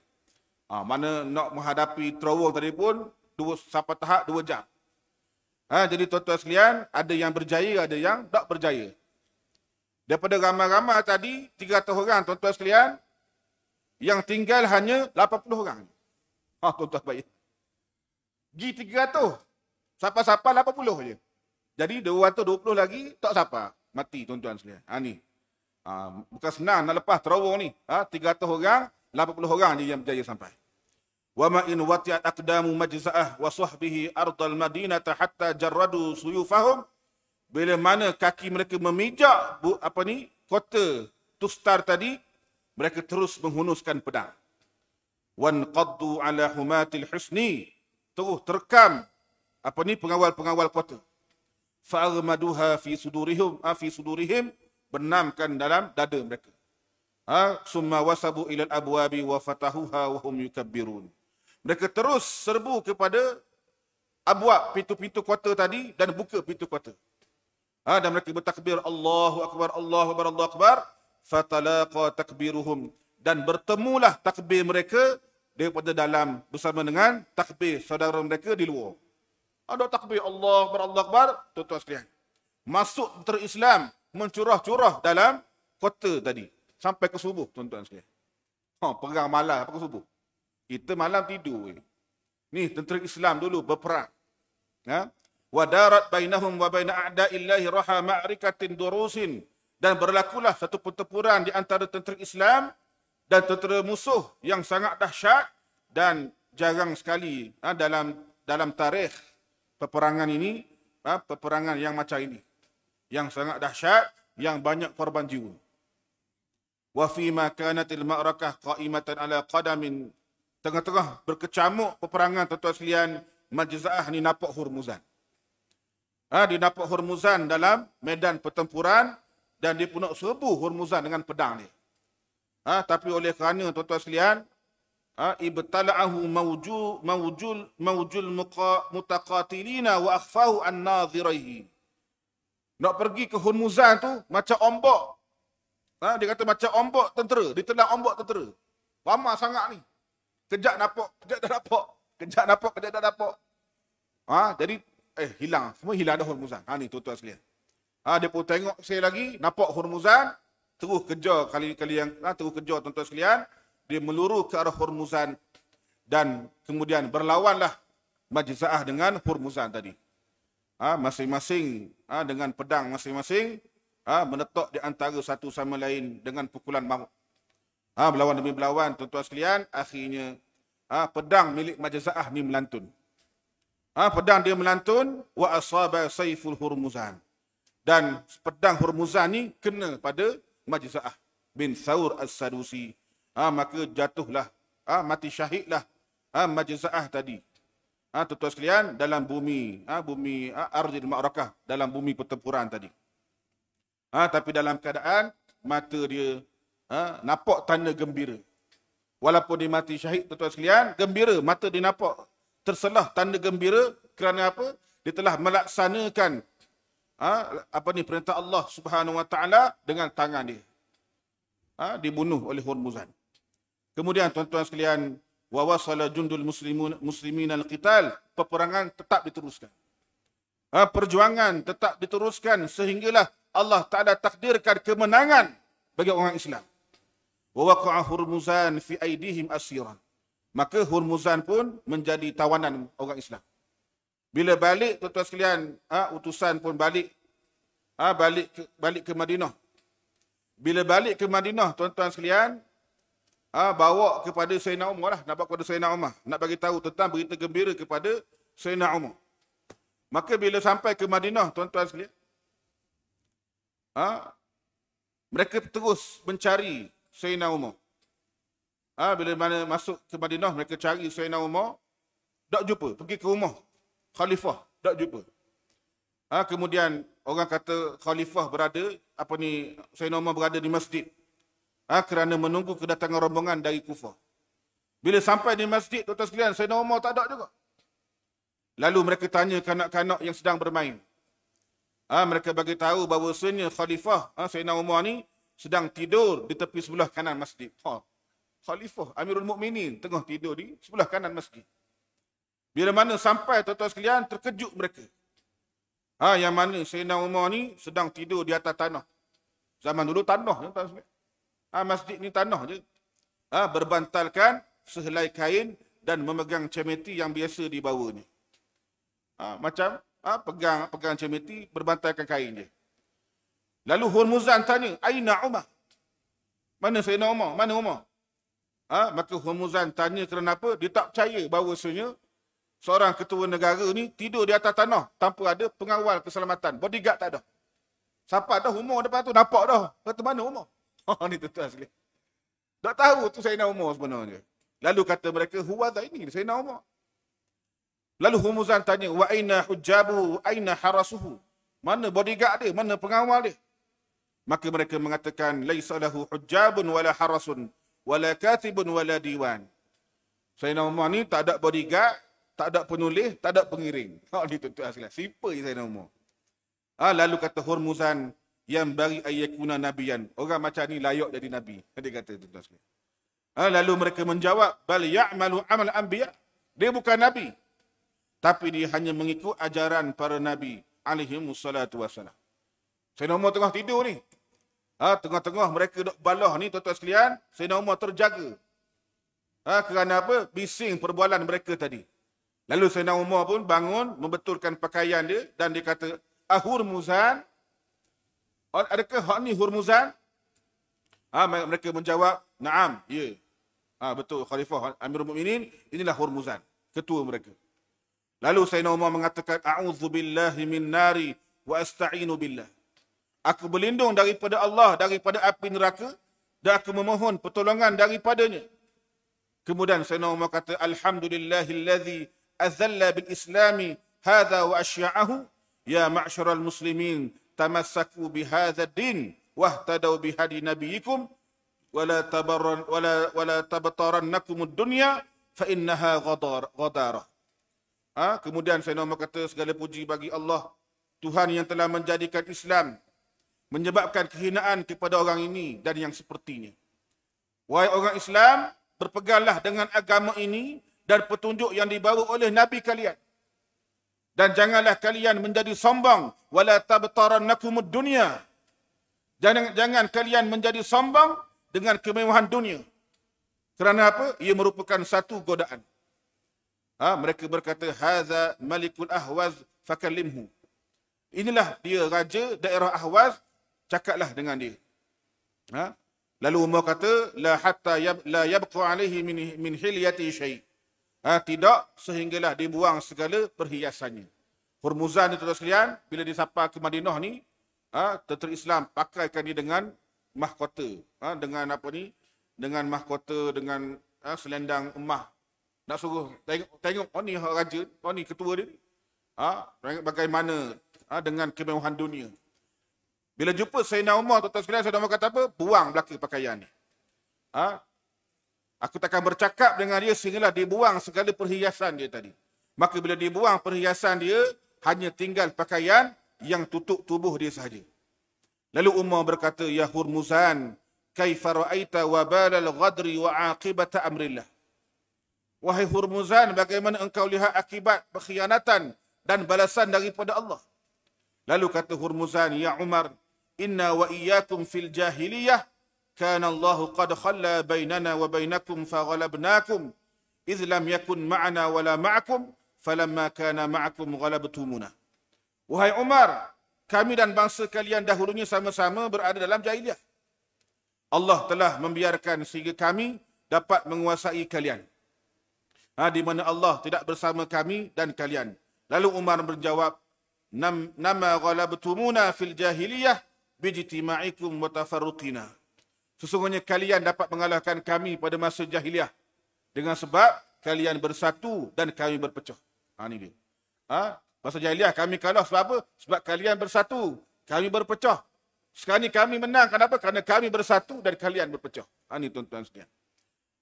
Ha, mana nak menghadapi terowong tadi pun dua sampai tahap dua jam. Ha, jadi tuan-tuan sekalian, ada yang berjaya, ada yang tak berjaya. Daripada ramai-ramai tadi, 300 orang tuan-tuan sekalian, yang tinggal hanya 80 orang. Ha, tuan-tuan baik. Gi 300, siapa-siapa 80 je. Jadi 220 lagi tak siapa mati tuan-tuan sekalian. Ha ni. Ha, bukan senang nak lepas terowong ni. Ha 300 orang, 80 orang je yang berjaya sampai. Wa ma in watiat aqdamu majza'ah wa sahbihi ardal madinah hatta jarradu suyufahum bila mana kaki mereka memijak bu, apa ni kota Tustar tadi mereka terus menghunuskan pedang wan qaddu ala humatil husni terus terkam apa ni pengawal-pengawal kota fa'armaduha fi sudurihim ah, fi sudurihim benamkan dalam dada mereka ha summa wasabu ila al-abwabi wa fatahuha wa hum yukabbirun mereka terus serbu kepada abwab pintu-pintu kota tadi dan buka pintu kota ha dan mereka bertakbir Allahu akbar Allahu akbar Allahu akbar fatalaqa takbiruhum dan bertemulah takbir mereka daripada dalam bersama dengan takbir saudara mereka di luar ada takbir Allah Akbar, Allah Akbar. Tuan-tuan sekalian. Masuk ter-Islam. Mencurah-curah dalam kota tadi. Sampai ke subuh, tuan-tuan sekalian. Ha, perang malam sampai ke subuh. Kita malam tidur. Eh. Ni tentera Islam dulu berperang. Ya. Wadarat bainahum wa baina a'da'illahi raha ma'rikatin durusin. Dan berlakulah satu pertempuran di antara tentera Islam dan tentera musuh yang sangat dahsyat dan jarang sekali ha, dalam dalam tarikh peperangan ini, ha, peperangan yang macam ini, yang sangat dahsyat, yang banyak korban jiwa. Wa fi ma kanat al ma'rakah ala kadamin tengah-tengah berkecamuk peperangan tuan-tuan majazah Majza'ah napok hurmuzan. Hormuzan. Ha, di napok hurmuzan dalam medan pertempuran dan di punuk serbu Hormuzan dengan pedang dia. Ha, tapi oleh kerana tuan-tuan Ha, ibtala'ahu mawjul mawjul mawjul mutaqatilina wa akhfahu an nadhirihi nak pergi ke Hunmuzan tu macam ombak ha, dia kata macam ombak tentera ditelan ombak tentera ramai sangat ni kejak nampak kejak tak nampak kejak nampak kejak tak nampak ha, jadi eh hilang semua hilang dah Hunmuzan ha ni tuan-tuan sekalian ha, dia pun tengok saya lagi nampak Hunmuzan terus kejar kali-kali yang ha, terus kejar tuan-tuan sekalian dia meluru ke arah Hormuzan dan kemudian berlawanlah Majza'ah dengan Hormuzan tadi. Ha, masing-masing ha, dengan pedang masing-masing ha, menetok di antara satu sama lain dengan pukulan maut. Ha, berlawan demi berlawan, tuan-tuan sekalian, akhirnya ha, pedang milik Majza'ah ni melantun. Ha, pedang dia melantun, wa asabah saiful Hormuzan. Dan pedang Hormuzan ini kena pada Majza'ah bin Saur as-Sadusi ha, maka jatuhlah ha, mati syahidlah ha, majlisah tadi ha, tuan-tuan sekalian dalam bumi ha, bumi ha, ardil ma'rakah dalam bumi pertempuran tadi ha, tapi dalam keadaan mata dia ha, napok tanda gembira walaupun dia mati syahid tuan-tuan sekalian gembira mata dia napok terselah tanda gembira kerana apa dia telah melaksanakan ha, apa ni perintah Allah Subhanahu Wa Taala dengan tangan dia ha, dibunuh oleh Hormuzan Kemudian tuan-tuan sekalian, wa wasala jundul muslimun muslimin al peperangan tetap diteruskan. Ha, perjuangan tetap diteruskan sehinggalah Allah Taala takdirkan kemenangan bagi orang Islam. Wa waqa'a Hurmuzan fi aidihim asiran. Maka Hurmuzan pun menjadi tawanan orang Islam. Bila balik tuan-tuan sekalian, ha, utusan pun balik ha, balik ke, balik ke Madinah. Bila balik ke Madinah tuan-tuan sekalian, ha, bawa kepada Sayyidina Umar lah. Nak bawa kepada Sayyidina Umar. Nak bagi tahu tentang berita gembira kepada Sayyidina Umar. Maka bila sampai ke Madinah, tuan-tuan sekalian. Ha, mereka terus mencari Sayyidina Umar. Ha, bila mana masuk ke Madinah, mereka cari Sayyidina Umar. Tak jumpa. Pergi ke rumah. Khalifah. Tak jumpa. Ha, kemudian orang kata khalifah berada, apa ni, Sayyidina Umar berada di masjid. Ha, kerana menunggu kedatangan rombongan dari Kufah. Bila sampai di masjid, Dr. Sekalian, Sayyidina Umar tak ada juga. Lalu mereka tanya kanak-kanak yang sedang bermain. Ha, mereka bagi tahu bahawa sebenarnya Khalifah ha, Sayyidina Umar ni sedang tidur di tepi sebelah kanan masjid. Ha, Khalifah Amirul Mukminin tengah tidur di sebelah kanan masjid. Bila mana sampai tuan-tuan terkejut mereka. Ha, yang mana Sayyidina Umar ni sedang tidur di atas tanah. Zaman dulu tanah. Ya, tuan Ha, masjid ni tanah je. Ha, berbantalkan sehelai kain dan memegang cemeti yang biasa dibawa ni. Ha, macam ha, pegang pegang cemeti, berbantalkan kain je. Lalu Hormuzan tanya, Aina Umar? Mana Sayyidina Umar? Mana Umar? Ha, maka Hormuzan tanya kenapa? Dia tak percaya bahawasanya seorang ketua negara ni tidur di atas tanah tanpa ada pengawal keselamatan. Bodyguard tak ada. Siapa dah umur depan tu? Nampak dah. Kata mana umur? Oh ni tentu asli. Tak tahu tu Sayyidina Umar sebenarnya. Lalu kata mereka, huwadha ini Sayyidina Umar. Lalu Humuzan tanya, wa aina hujabu, aina harasuhu. Mana bodyguard dia, mana pengawal dia. Maka mereka mengatakan, laisa lahu hujabun wala harasun, wala katibun wala diwan. Sayyidina Umar ni tak ada bodyguard, tak ada penulis, tak ada pengiring. Oh ni tentu asli. Siapa je Sayyidina Umar. Ah, lalu kata Hormuzan, yang bari ayyakuna nabiyan. Orang macam ni layak jadi nabi. Kan dia kata tu tuan Ha, lalu mereka menjawab bal ya'malu amal anbiya. Dia bukan nabi. Tapi dia hanya mengikut ajaran para nabi alaihi wassalatu wassalam. Sayyidina Umar tengah tidur ni. Ha, tengah-tengah mereka dok balah ni tuan-tuan sekalian, Sayyidina Umar terjaga. Ha, kerana apa? Bising perbualan mereka tadi. Lalu Sayyidina Umar pun bangun, membetulkan pakaian dia dan dia kata, Ahur Muzan, Adakah hak ni Hormuzan? Ha, mereka menjawab, naam, ya. Ha, betul, Khalifah Amirul Mu'minin, inilah Hormuzan, ketua mereka. Lalu Sayyidina Umar mengatakan, A'udhu billahi min nari wa asta'inu billah. Aku berlindung daripada Allah, daripada api neraka, dan aku memohon pertolongan daripadanya. Kemudian Sayyidina Umar kata, Alhamdulillahillazi azalla bil islami hadha wa asya'ahu, ya ma'asyaral muslimin, tamassaku bihadza din wahtadau bihadi nabiyikum wala tabarran wala wala tabtarannakum ad-dunya fa innaha ghadar ghadar ha? kemudian saya nama kata segala puji bagi Allah Tuhan yang telah menjadikan Islam menyebabkan kehinaan kepada orang ini dan yang sepertinya wahai orang Islam berpeganglah dengan agama ini dan petunjuk yang dibawa oleh nabi kalian dan janganlah kalian menjadi sombong wala tabtarannakumud dunia. jangan jangan kalian menjadi sombong dengan kemewahan dunia kerana apa ia merupakan satu godaan ha, mereka berkata haza malikul ahwaz fakallimhu inilah dia raja daerah ahwaz cakaplah dengan dia ha? lalu umar kata la hatta yab, la yabqa alaihi min min hilyati syai' Ha, tidak sehinggalah dibuang segala perhiasannya. Hormuzan itu sekalian bila disapa ke Madinah ni ha, tentera Islam pakaikan dia dengan mahkota ha, dengan apa ni dengan mahkota dengan ha, selendang emah nak suruh tengok tengok oh ni raja oh ni ketua dia ha, tengok bagaimana ha, dengan kemewahan dunia bila jumpa Sayyidina Umar tuan-tuan sekalian Sayyidina Umar kata apa buang belaka pakaian ni ha, Aku takkan bercakap dengan dia sehinggalah dibuang segala perhiasan dia tadi. Maka bila dibuang perhiasan dia, hanya tinggal pakaian yang tutup tubuh dia sahaja. Lalu Umar berkata, Ya Hurmuzan, kaifa ra'aita wabala al-ghadri wa aqibata amrillah. Wahai Hurmuzan, bagaimana engkau lihat akibat pengkhianatan dan balasan daripada Allah? Lalu kata Hurmuzan, Ya Umar, inna wa fil jahiliyah كان الله قد خلى بيننا وبينكم فغلبناكم إذ لم يكن معنا ولا معكم فلما كان معكم غلبتمونا وهي عمر kami dan bangsa kalian dahulunya sama-sama berada dalam jahiliah. Allah telah membiarkan sehingga kami dapat menguasai kalian. Ha, di mana Allah tidak bersama kami dan kalian. Lalu Umar menjawab, Nama ghalabtumuna fil jahiliyah bijitima'ikum wa tafarruqina. Sesungguhnya kalian dapat mengalahkan kami pada masa jahiliah. Dengan sebab kalian bersatu dan kami berpecah. Ha, ini dia. Ha? Masa jahiliah kami kalah sebab apa? Sebab kalian bersatu. Kami berpecah. Sekarang ni kami menang. Kenapa? Kerana kami bersatu dan kalian berpecah. Ha, ini tuan-tuan sekalian.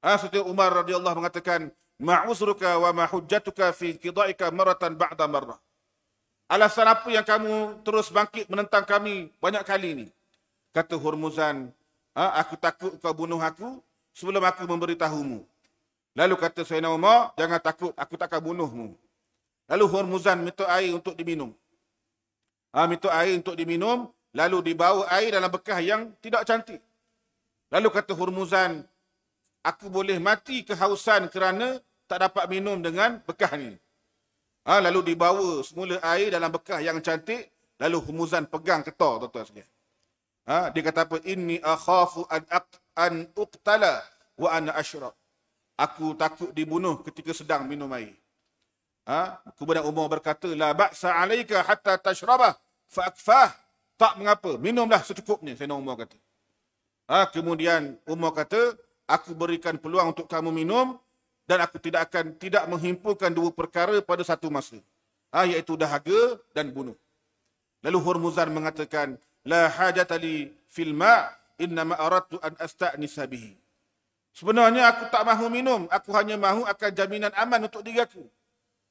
Ha, Setiap Umar radhiyallahu mengatakan, Ma'uzruka wa ma'hujjatuka fi kida'ika maratan ba'da marah. Alasan apa yang kamu terus bangkit menentang kami banyak kali ini? Kata Hormuzan, Ha, aku takut kau bunuh aku sebelum aku memberitahumu. Lalu kata Sayyidina Umar, jangan takut, aku tak akan bunuhmu. Lalu Hormuzan minta air untuk diminum. Ha, minta air untuk diminum, lalu dibawa air dalam bekah yang tidak cantik. Lalu kata Hormuzan, aku boleh mati kehausan kerana tak dapat minum dengan bekah ni. Ha, lalu dibawa semula air dalam bekah yang cantik, lalu Hormuzan pegang ketor, tuan-tuan Ha, dia kata apa? Inni akhafu an an uqtala wa ana ashrab. Aku takut dibunuh ketika sedang minum air. Ha, kemudian Umar berkata, la ba'sa 'alaika hatta tashraba fa Tak mengapa, minumlah secukupnya, Sayyidina Umar kata. Ha, kemudian Umar kata, aku berikan peluang untuk kamu minum dan aku tidak akan tidak menghimpunkan dua perkara pada satu masa. Ha, iaitu dahaga dan bunuh. Lalu Hormuzan mengatakan, la hajata li fil ma inna ma aradtu an astanisa bihi sebenarnya aku tak mahu minum aku hanya mahu akan jaminan aman untuk diri aku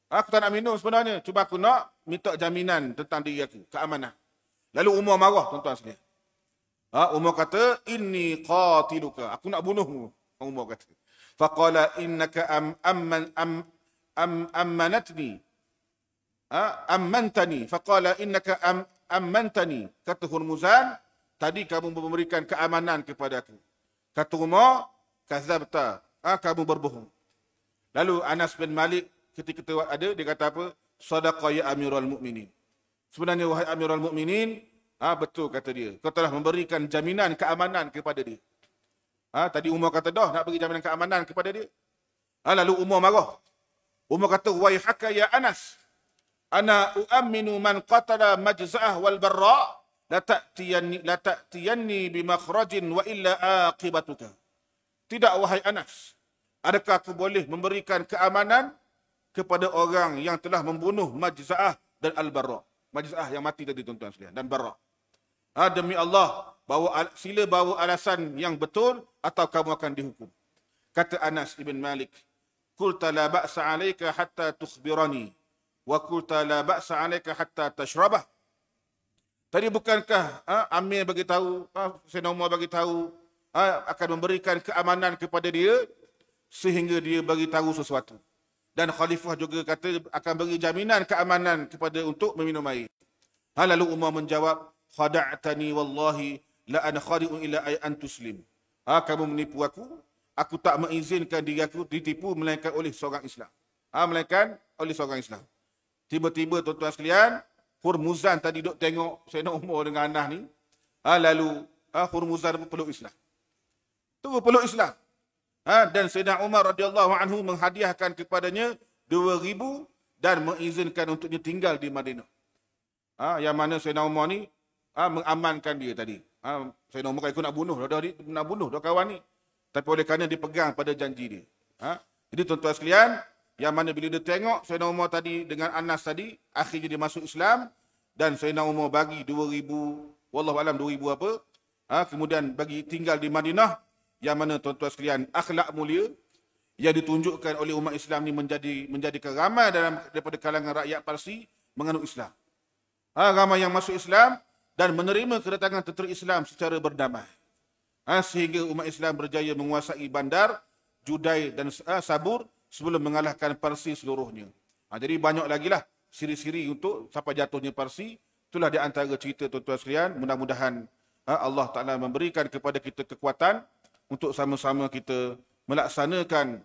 aku tak nak minum sebenarnya cuba aku nak minta jaminan tentang diri aku keamanan lalu umar marah tuan-tuan sekalian ha, umar kata inni qatiluka aku nak bunuhmu umar kata faqala innaka am amman am am amanatni ha, ammantani faqala innaka am Amantani kata Hormuzan tadi kamu memberikan keamanan kepada aku kata Umar kazabta ah kamu berbohong lalu Anas bin Malik ketika itu ada dia kata apa sadaqa ya amirul mukminin sebenarnya wahai amirul mukminin ah betul kata dia kau telah memberikan jaminan keamanan kepada dia ah tadi Umar kata dah nak bagi jaminan keamanan kepada dia ah lalu Umar marah Umar kata wahai ya Anas ana uaminu man qatala majza'ah wal barra la ta'tiyanni la ta'tiyanni bi makhrajin wa illa aqibatuka tidak wahai anas adakah aku boleh memberikan keamanan kepada orang yang telah membunuh majza'ah dan al barra majza'ah yang mati tadi tuan-tuan sekalian dan barra ha, demi Allah bawa sila bawa alasan yang betul atau kamu akan dihukum kata Anas ibn Malik qulta la ba'sa hatta tukhbirani wa qulta la ba'sa 'alaika hatta tashrabah tadi bukankah ha, Amir bagi tahu ha, Sayyidina Umar bagi tahu ha, akan memberikan keamanan kepada dia sehingga dia bagi tahu sesuatu dan khalifah juga kata akan beri jaminan keamanan kepada untuk meminum air ha, lalu Umar menjawab khada'tani wallahi la an khari'u ila ay an tuslim ha, kamu menipu aku aku tak mengizinkan diri aku ditipu melainkan oleh seorang Islam ha, melainkan oleh seorang Islam Tiba-tiba tuan-tuan sekalian, Hormuzan tadi duduk tengok Sayyidina Umar dengan Anah ni. Ha, lalu ha, Hormuzan pun peluk Islam. Tunggu peluk Islam. Ha, dan Sayyidina Umar radhiyallahu anhu menghadiahkan kepadanya 2,000 dan mengizinkan untuknya tinggal di Madinah. Ha, yang mana Sayyidina Umar ni ha, mengamankan dia tadi. Ha, Sayyidina Umar kata nak bunuh. Dia, lah, dia nak bunuh dia kawan ni. Tapi oleh kerana dia pada janji dia. Ha? Jadi tuan-tuan sekalian, yang mana bila dia tengok Sayyidina Umar tadi dengan Anas tadi, akhirnya dia masuk Islam dan Sayyidina Umar bagi 2000, wallahu alam 2000 apa? Ha, kemudian bagi tinggal di Madinah yang mana tuan-tuan sekalian akhlak mulia yang ditunjukkan oleh umat Islam ni menjadi menjadi ramai dalam daripada kalangan rakyat Parsi menganut Islam. Ha, ramai yang masuk Islam dan menerima kedatangan tentera Islam secara berdamai. Ha, sehingga umat Islam berjaya menguasai bandar, Judai dan ha, Sabur sebelum mengalahkan Parsi seluruhnya. Ha, jadi banyak lagi lah siri-siri untuk sampai jatuhnya Parsi. Itulah di antara cerita tuan-tuan sekalian. Mudah-mudahan ha, Allah Ta'ala memberikan kepada kita kekuatan untuk sama-sama kita melaksanakan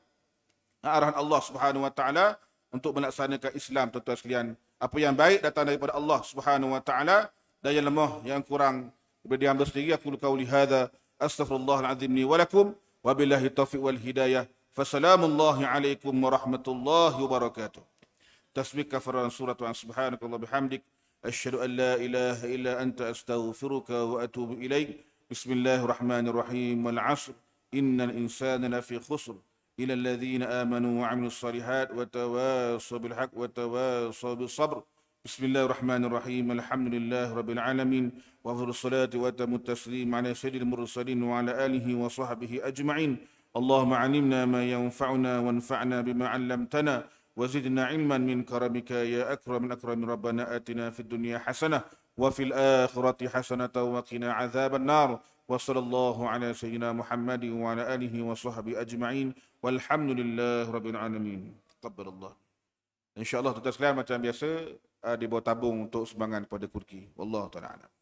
ha, arahan Allah Subhanahu Wa Ta'ala untuk melaksanakan Islam tuan-tuan sekalian. Apa yang baik datang daripada Allah Subhanahu Wa Ta'ala dan yang lemah, yang kurang daripada dia hamba sendiri. Aku lukau lihada. Astaghfirullahaladzim ni walakum. Wabilahi taufiq wal hidayah. فسلام الله عليكم ورحمة الله وبركاته تسبيك كفران سورة عن سبحانك الله بحمدك أشهد أن لا إله إلا أنت أستغفرك وأتوب إليك بسم الله الرحمن الرحيم والعصر إن الإنسان لفي خسر إلى الذين آمنوا وعملوا الصالحات وتواصوا بالحق وتواصوا بالصبر بسم الله الرحمن الرحيم الحمد لله رب العالمين وأفضل الصلاة وأتم التسليم على سيد المرسلين وعلى آله وصحبه أجمعين اللهم علمنا ما ينفعنا وانفعنا بما علمتنا وزدنا علما من كرمك يا اكرم الاكرم ربنا اتنا في الدنيا حسنه وفي الاخره حسنه وقنا عذاب النار وصلى الله على سيدنا محمد وعلى اله وصحبه اجمعين والحمد لله رب العالمين تقبل الله ان شاء الله تتسلم macam biasa di bawah tabung untuk sumbangan kepada Kurki wallahu taala